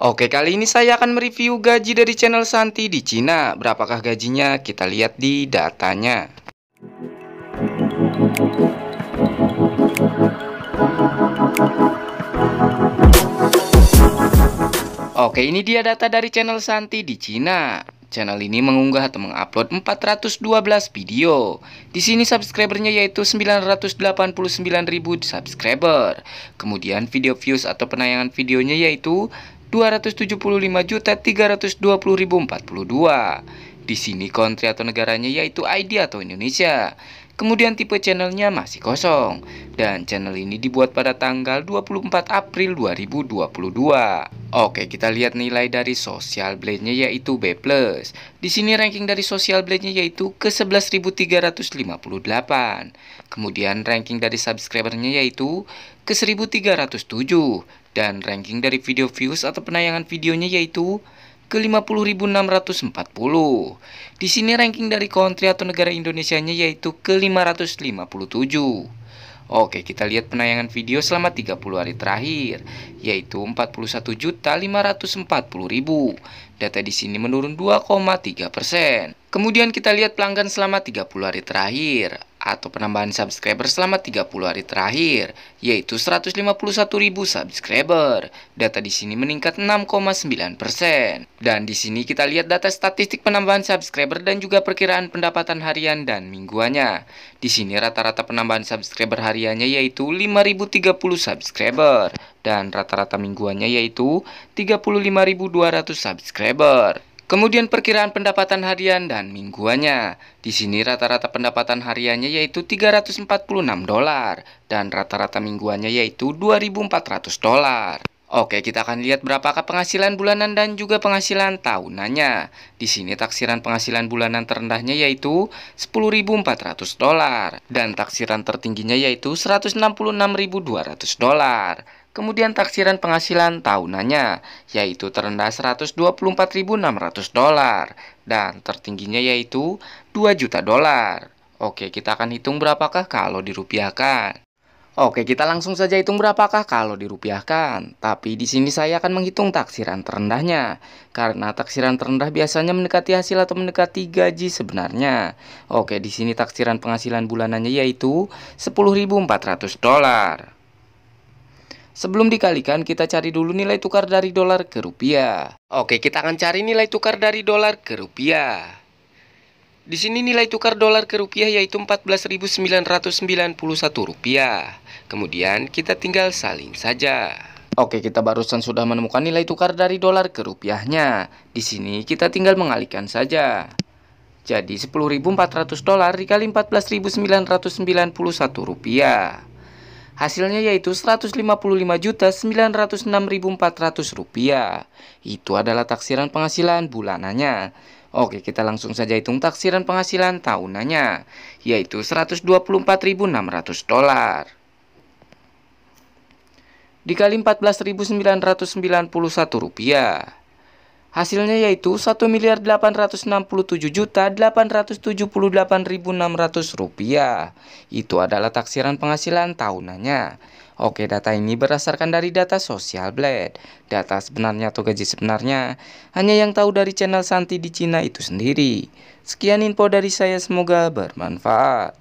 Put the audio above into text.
Oke, kali ini saya akan mereview gaji dari channel Santi di Cina. Berapakah gajinya? Kita lihat di datanya. Oke, ini dia data dari channel Santi di Cina. Channel ini mengunggah atau mengupload 412 video. Di sini subscribernya yaitu 989.000 subscriber. Kemudian video views atau penayangan videonya yaitu 275.320.042. Di sini country atau negaranya yaitu ID atau Indonesia. Kemudian tipe channelnya masih kosong dan channel ini dibuat pada tanggal 24 April 2022. Oke, kita lihat nilai dari Social Blade-nya yaitu B+. Di sini ranking dari Social Blade-nya yaitu ke 11.358. Kemudian ranking dari subscriber-nya yaitu ke 1.307 dan ranking dari video views atau penayangan videonya yaitu ke 50.640. Di sini ranking dari country atau negara Indonesianya yaitu ke 557. Oke, kita lihat penayangan video selama 30 hari terakhir, yaitu 41.540.000. Data di sini menurun 2,3 persen. Kemudian kita lihat pelanggan selama 30 hari terakhir atau penambahan subscriber selama 30 hari terakhir, yaitu 151.000 subscriber. Data di sini meningkat 6,9%. Dan di sini kita lihat data statistik penambahan subscriber dan juga perkiraan pendapatan harian dan mingguannya. Di sini rata-rata penambahan subscriber hariannya yaitu 5.030 subscriber dan rata-rata mingguannya yaitu 35.200 subscriber. Kemudian perkiraan pendapatan harian dan mingguannya. Di sini rata-rata pendapatan hariannya yaitu 346 dolar dan rata-rata mingguannya yaitu 2400 dolar. Oke, kita akan lihat berapakah penghasilan bulanan dan juga penghasilan tahunannya. Di sini taksiran penghasilan bulanan terendahnya yaitu 10.400 dolar dan taksiran tertingginya yaitu 166.200 dolar. Kemudian taksiran penghasilan tahunannya yaitu terendah 124.600 dolar dan tertingginya yaitu 2 juta dolar. Oke, kita akan hitung berapakah kalau dirupiahkan. Oke, kita langsung saja hitung berapakah kalau dirupiahkan. Tapi di sini saya akan menghitung taksiran terendahnya. Karena taksiran terendah biasanya mendekati hasil atau mendekati gaji sebenarnya. Oke, di sini taksiran penghasilan bulanannya yaitu 10.400 dolar. Sebelum dikalikan, kita cari dulu nilai tukar dari dolar ke rupiah. Oke, kita akan cari nilai tukar dari dolar ke rupiah. Di sini nilai tukar dolar ke rupiah yaitu 14.991 rupiah. Kemudian kita tinggal salin saja. Oke, kita barusan sudah menemukan nilai tukar dari dolar ke rupiahnya. Di sini kita tinggal mengalikan saja. Jadi 10.400 dolar dikali 14.991 rupiah. Hasilnya yaitu Rp155.906.400. Itu adalah taksiran penghasilan bulanannya. Oke, kita langsung saja hitung taksiran penghasilan tahunannya, yaitu 124.600 dolar. Dikali 14.991 rupiah Hasilnya yaitu satu miliar delapan ratus enam puluh tujuh juta delapan delapan ratus tujuh puluh ribu enam ratus rupiah. Itu adalah taksiran penghasilan tahunannya. Oke, data ini berdasarkan dari data sosial Blade. Data sebenarnya atau gaji sebenarnya hanya yang tahu dari channel Santi di Cina itu sendiri. Sekian info dari saya, semoga bermanfaat.